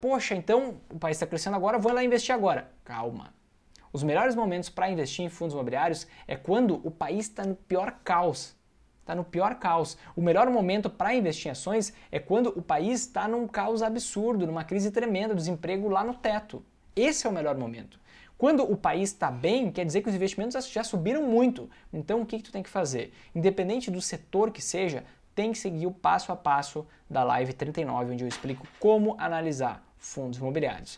Poxa, então o país está crescendo agora, vou lá investir agora. Calma. Os melhores momentos para investir em fundos imobiliários é quando o país está no pior caos. Está no pior caos. O melhor momento para investir em ações é quando o país está num caos absurdo, numa crise tremenda, desemprego lá no teto. Esse é o melhor momento. Quando o país está bem, quer dizer que os investimentos já subiram muito. Então o que, que tu tem que fazer? Independente do setor que seja, tem que seguir o passo a passo da live 39, onde eu explico como analisar fundos imobiliários.